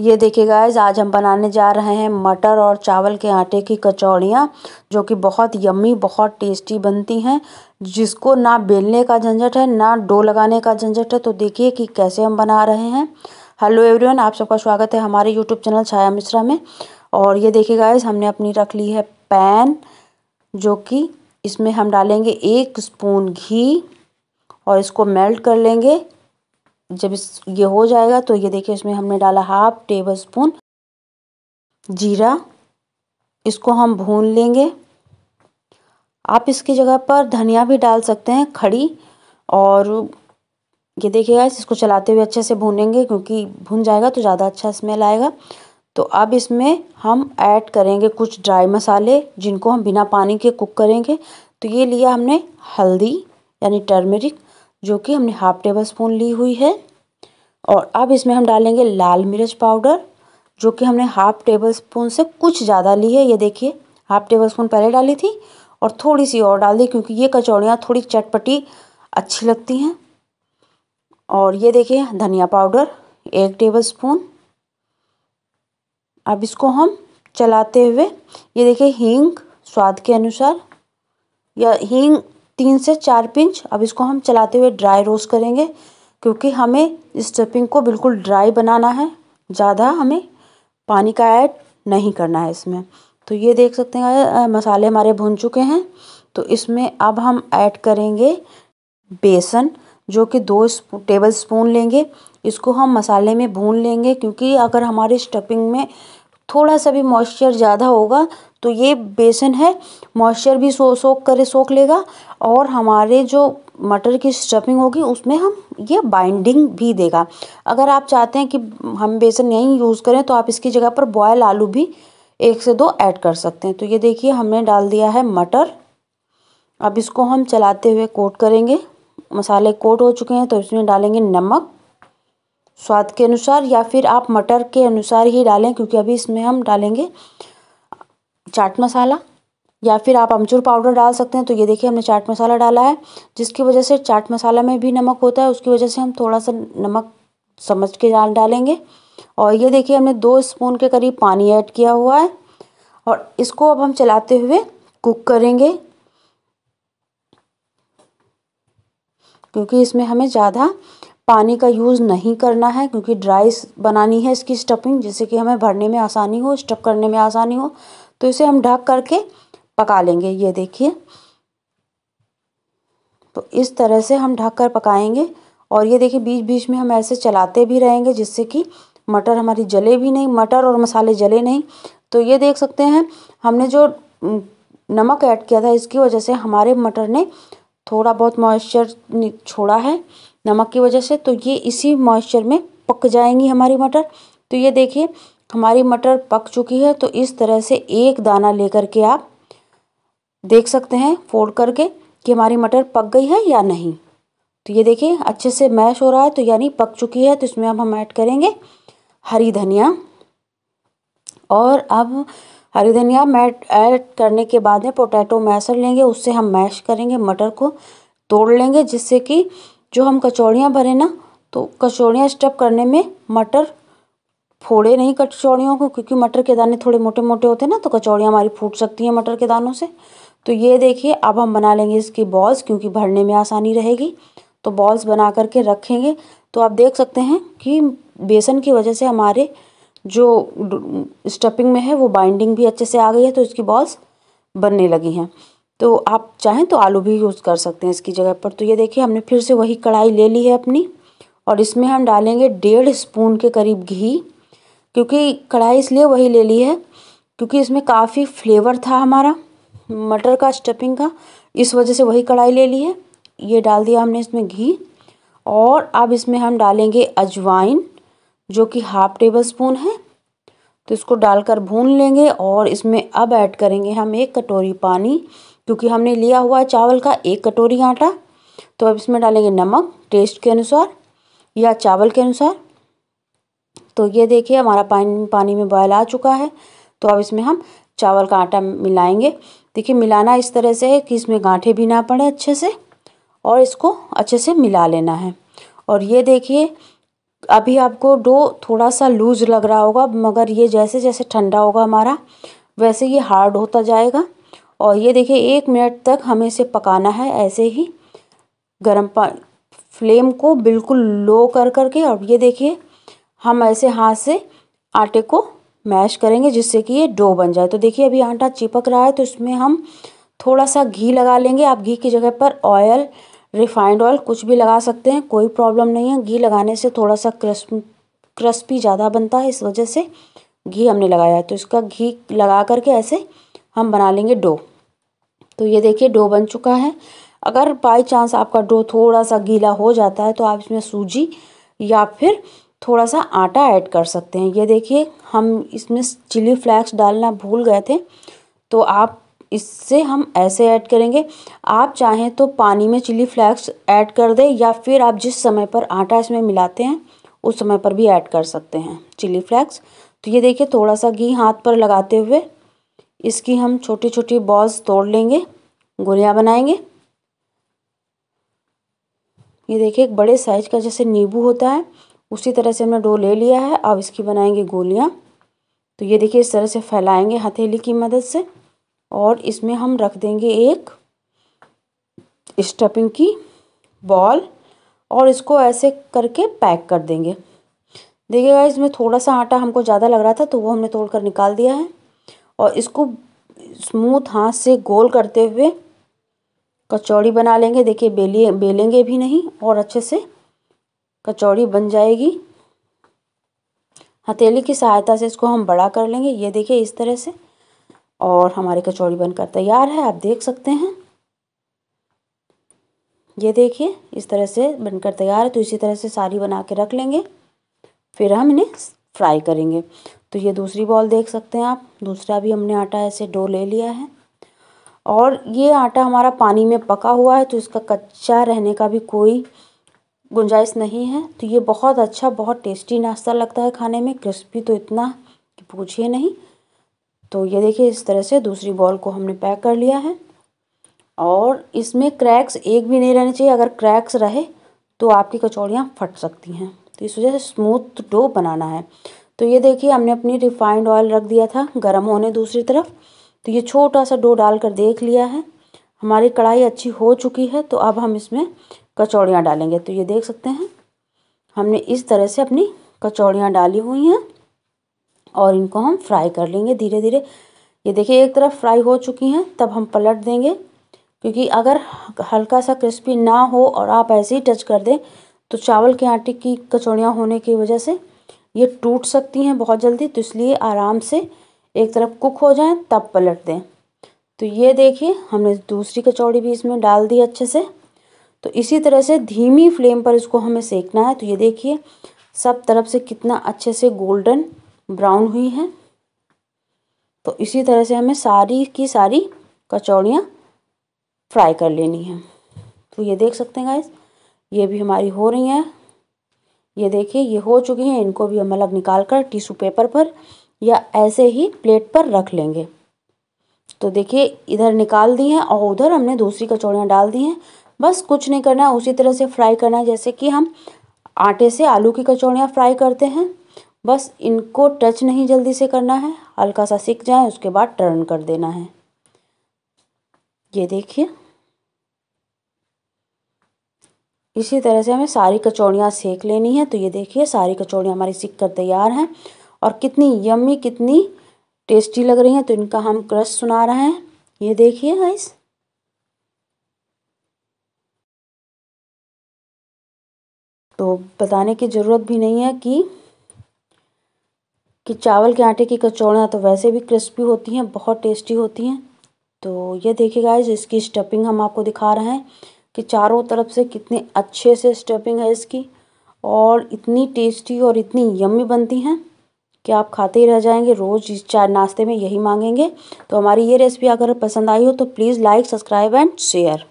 ये देखिए गाइज आज हम बनाने जा रहे हैं मटर और चावल के आटे की कचौड़ियाँ जो कि बहुत यम्मी बहुत टेस्टी बनती हैं जिसको ना बेलने का झंझट है ना डो लगाने का झंझट है तो देखिए कि कैसे हम बना रहे हैं हेलो एवरीवन आप सबका स्वागत है हमारे यूट्यूब चैनल छाया मिश्रा में और ये देखिए गाइज हमने अपनी रख ली है पैन जो कि इसमें हम डालेंगे एक स्पून घी और इसको मेल्ट कर लेंगे जब इस ये हो जाएगा तो ये देखिए इसमें हमने डाला हाफ टेबल स्पून जीरा इसको हम भून लेंगे आप इसकी जगह पर धनिया भी डाल सकते हैं खड़ी और ये देखिएगा इसको चलाते हुए अच्छे से भूनेंगे क्योंकि भून जाएगा तो ज़्यादा अच्छा स्मेल आएगा तो अब इसमें हम ऐड करेंगे कुछ ड्राई मसाले जिनको हम बिना पानी के कुक करेंगे तो ये लिया हमने हल्दी यानी टर्मेरिक जो कि हमने हाफ टेबल स्पून ली हुई है और अब इसमें हम डालेंगे लाल मिर्च पाउडर जो कि हमने हाफ टेबल स्पून से कुछ ज़्यादा ली है ये देखिए हाफ टेबल स्पून पहले डाली थी और थोड़ी सी और डाल दी क्योंकि ये कचौड़ियाँ थोड़ी चटपटी अच्छी लगती हैं और ये देखिए धनिया पाउडर एक टेबल स्पून अब इसको हम चलाते हुए ये देखिए हींग स्वाद के अनुसार या हींग तीन से चार पिंच अब इसको हम चलाते हुए ड्राई रोस्ट करेंगे क्योंकि हमें स्टफिंग को बिल्कुल ड्राई बनाना है ज़्यादा हमें पानी का ऐड नहीं करना है इसमें तो ये देख सकते हैं मसाले हमारे भुन चुके हैं तो इसमें अब हम ऐड करेंगे बेसन जो कि दो टेबल स्पून लेंगे इसको हम मसाले में भून लेंगे क्योंकि अगर हमारे स्टफिंग में थोड़ा सा भी मॉइस्चर ज़्यादा होगा तो ये बेसन है मॉइस्चर भी सो सोख करे सोख लेगा और हमारे जो मटर की स्टफिंग होगी उसमें हम ये बाइंडिंग भी देगा अगर आप चाहते हैं कि हम बेसन यहीं यूज़ करें तो आप इसकी जगह पर बॉयल आलू भी एक से दो ऐड कर सकते हैं तो ये देखिए हमने डाल दिया है मटर अब इसको हम चलाते हुए कोट करेंगे मसाले कोट हो चुके हैं तो इसमें डालेंगे नमक स्वाद के अनुसार या फिर आप मटर के अनुसार ही डालें क्योंकि अभी इसमें हम डालेंगे चाट मसाला या फिर आप अमचूर पाउडर डाल सकते हैं तो ये देखिए हमने चाट मसाला डाला है जिसकी वजह से चाट मसाला में भी नमक होता है उसकी वजह से हम थोड़ा सा नमक समझ के डाल डालेंगे और ये देखिए हमने दो स्पून के करीब पानी ऐड किया हुआ है और इसको अब हम चलाते हुए कुक करेंगे क्योंकि इसमें हमें ज़्यादा पानी का यूज़ नहीं करना है क्योंकि ड्राई बनानी है इसकी स्टफिंग जिससे कि हमें भरने में आसानी हो स्टफ करने में आसानी हो तो इसे हम ढक करके पका लेंगे ये देखिए तो इस तरह से हम ढक कर पकाएंगे और ये देखिए बीच बीच में हम ऐसे चलाते भी रहेंगे जिससे कि मटर हमारी जले भी नहीं मटर और मसाले जले नहीं तो ये देख सकते हैं हमने जो नमक ऐड किया था इसकी वजह से हमारे मटर ने थोड़ा बहुत मॉइस्चर छोड़ा है नमक की वजह से तो ये इसी मॉइस्चर में पक जाएंगी हमारी मटर तो ये देखिए हमारी मटर पक चुकी है तो इस तरह से एक दाना लेकर के आप देख सकते हैं फोल्ड करके कि हमारी मटर पक गई है या नहीं तो ये देखिए अच्छे से मैश हो रहा है तो यानी पक चुकी है तो इसमें अब हम ऐड करेंगे हरी धनिया और अब हरी धनिया मैट ऐड करने के बाद में पोटैटो मैशर लेंगे उससे हम मैश करेंगे मटर को तोड़ लेंगे जिससे कि जो हम कचौड़ियाँ भरें ना तो कचौड़ियाँ स्टफ करने में मटर फोड़े नहीं कचौड़ियों को क्योंकि मटर के दाने थोड़े मोटे मोटे होते हैं ना तो कचौड़ियाँ हमारी फूट सकती हैं मटर के दानों से तो ये देखिए अब हम बना लेंगे इसकी बॉल्स क्योंकि भरने में आसानी रहेगी तो बॉल्स बना करके रखेंगे तो आप देख सकते हैं कि बेसन की वजह से हमारे जो स्टफिंग में है वो बाइंडिंग भी अच्छे से आ गई है तो इसकी बॉल्स बनने लगी हैं तो आप चाहें तो आलू भी यूज़ कर सकते हैं इसकी जगह पर तो ये देखिए हमने फिर से वही कढ़ाई ले ली है अपनी और इसमें हम डालेंगे डेढ़ स्पून के करीब घी क्योंकि कढ़ाई इसलिए वही ले ली है क्योंकि इसमें काफ़ी फ्लेवर था हमारा मटर का स्टफिंग का इस वजह से वही कढ़ाई ले ली है ये डाल दिया हमने इसमें घी और अब इसमें हम डालेंगे अजवाइन जो कि हाफ टेबल स्पून है तो इसको डालकर भून लेंगे और इसमें अब ऐड करेंगे हम एक कटोरी पानी क्योंकि हमने लिया हुआ है चावल का एक कटोरी आटा तो अब इसमें डालेंगे नमक टेस्ट के अनुसार या चावल के अनुसार तो ये देखिए हमारा पानी पानी में बॉयल आ चुका है तो अब इसमें हम चावल का आटा मिलाएंगे देखिए मिलाना इस तरह से है कि इसमें गांठे भी ना पड़े अच्छे से और इसको अच्छे से मिला लेना है और ये देखिए अभी आपको डो थोड़ा सा लूज लग रहा होगा मगर ये जैसे जैसे ठंडा होगा हमारा वैसे ये हार्ड होता जाएगा और ये देखिए एक मिनट तक हमें इसे पकाना है ऐसे ही गर्म पा फ्लेम को बिल्कुल लो कर करके और ये देखिए हम ऐसे हाथ से आटे को मैश करेंगे जिससे कि ये डो बन जाए तो देखिए अभी आटा चिपक रहा है तो इसमें हम थोड़ा सा घी लगा लेंगे आप घी की जगह पर ऑयल रिफाइंड ऑयल कुछ भी लगा सकते हैं कोई प्रॉब्लम नहीं है घी लगाने से थोड़ा सा क्रस्प क्रस्पी ज़्यादा बनता है इस वजह से घी हमने लगाया है तो इसका घी लगा करके ऐसे हम बना लेंगे डो तो ये देखिए डो बन चुका है अगर बाई चांस आपका डो थोड़ा सा गीला हो जाता है तो आप इसमें सूजी या फिर थोड़ा सा आटा ऐड कर सकते हैं ये देखिए हम इसमें चिली फ्लैक्स डालना भूल गए थे तो आप इससे हम ऐसे ऐड करेंगे आप चाहें तो पानी में चिली फ्लैक्स ऐड कर दें या फिर आप जिस समय पर आटा इसमें मिलाते हैं उस समय पर भी ऐड कर सकते हैं चिली फ्लैक्स तो ये देखिए थोड़ा सा घी हाथ पर लगाते हुए इसकी हम छोटी छोटी बॉल्स तोड़ लेंगे गोलियाँ बनाएंगे ये देखिए एक बड़े साइज का जैसे नींबू होता है उसी तरह से हमने डो ले लिया है अब इसकी बनाएंगे गोलियाँ तो ये देखिए इस तरह से फैलाएंगे हथेली की मदद से और इसमें हम रख देंगे एक स्टफिंग की बॉल और इसको ऐसे करके पैक कर देंगे देखिएगा इसमें थोड़ा सा आटा हमको ज़्यादा लग रहा था तो वो हमने तोड़ कर निकाल दिया है और इसको स्मूथ हाथ से गोल करते हुए कचौड़ी बना लेंगे देखिए बेलिए बेलेंगे भी नहीं और अच्छे से कचौड़ी बन जाएगी हथेली की सहायता से इसको हम बड़ा कर लेंगे ये देखिए इस तरह से और हमारी कचौड़ी बनकर तैयार है आप देख सकते हैं ये देखिए इस तरह से बनकर तैयार है तो इसी तरह से सारी बना के रख लेंगे फिर हम इन्हें फ्राई करेंगे तो ये दूसरी बॉल देख सकते हैं आप दूसरा भी हमने आटा ऐसे डो ले लिया है और ये आटा हमारा पानी में पका हुआ है तो इसका कच्चा रहने का भी कोई गुंजाइश नहीं है तो ये बहुत अच्छा बहुत टेस्टी नाश्ता लगता है खाने में क्रिस्पी तो इतना कि पूछिए नहीं तो ये देखिए इस तरह से दूसरी बॉल को हमने पैक कर लिया है और इसमें क्रैक्स एक भी नहीं रहने चाहिए अगर क्रैक्स रहे तो आपकी कचौड़ियाँ फट सकती हैं तो इस वजह से स्मूथ डो बनाना है तो ये देखिए हमने अपनी रिफाइंड ऑयल रख दिया था गर्म होने दूसरी तरफ तो ये छोटा सा डो डाल कर देख लिया है हमारी कढ़ाई अच्छी हो चुकी है तो अब हम इसमें कचौड़ियाँ डालेंगे तो ये देख सकते हैं हमने इस तरह से अपनी कचौड़ियाँ डाली हुई हैं और इनको हम फ्राई कर लेंगे धीरे धीरे ये देखिए एक तरफ फ्राई हो चुकी हैं तब हम पलट देंगे क्योंकि अगर हल्का सा क्रिस्पी ना हो और आप ऐसे ही टच कर दें तो चावल के आटे की कचौड़ियाँ होने की वजह से ये टूट सकती हैं बहुत जल्दी तो इसलिए आराम से एक तरफ कुक हो जाएं तब पलट दें तो ये देखिए हमने दूसरी कचौड़ी भी इसमें डाल दी अच्छे से तो इसी तरह से धीमी फ्लेम पर इसको हमें सेकना है तो ये देखिए सब तरफ से कितना अच्छे से गोल्डन ब्राउन हुई है तो इसी तरह से हमें सारी की सारी कचौड़ियाँ फ्राई कर लेनी है तो ये देख सकते हैं गाइस ये भी हमारी हो रही हैं ये देखिए ये हो चुकी हैं इनको भी हम अलग निकाल कर टिश्यू पेपर पर या ऐसे ही प्लेट पर रख लेंगे तो देखिए इधर निकाल दी हैं और उधर हमने दूसरी कचौड़ियाँ डाल दी हैं बस कुछ नहीं करना है उसी तरह से फ्राई करना है जैसे कि हम आटे से आलू की कचौड़ियाँ फ्राई करते हैं बस इनको टच नहीं जल्दी से करना है हल्का सा सीख जाए उसके बाद टर्न कर देना है ये देखिए इसी तरह से हमें सारी कचौड़ियाँ सेक लेनी है तो ये देखिए सारी कचौड़ियाँ हमारी सीख कर तैयार हैं और कितनी यम्मी कितनी टेस्टी लग रही हैं तो इनका हम क्रश सुना रहे हैं ये देखिए गाइस तो बताने की ज़रूरत भी नहीं है कि कि चावल के आटे की कचौड़ियाँ तो वैसे भी क्रिस्पी होती हैं बहुत टेस्टी होती हैं तो ये देखिए गाइस इसकी स्टफिंग हम आपको दिखा रहे हैं कि चारों तरफ से कितने अच्छे से स्टफिंग है इसकी और इतनी टेस्टी और इतनी यम्मी बनती हैं कि आप खाते ही रह जाएंगे रोज़ इस चाय नाश्ते में यही मांगेंगे तो हमारी ये रेसिपी अगर पसंद आई हो तो please like subscribe and share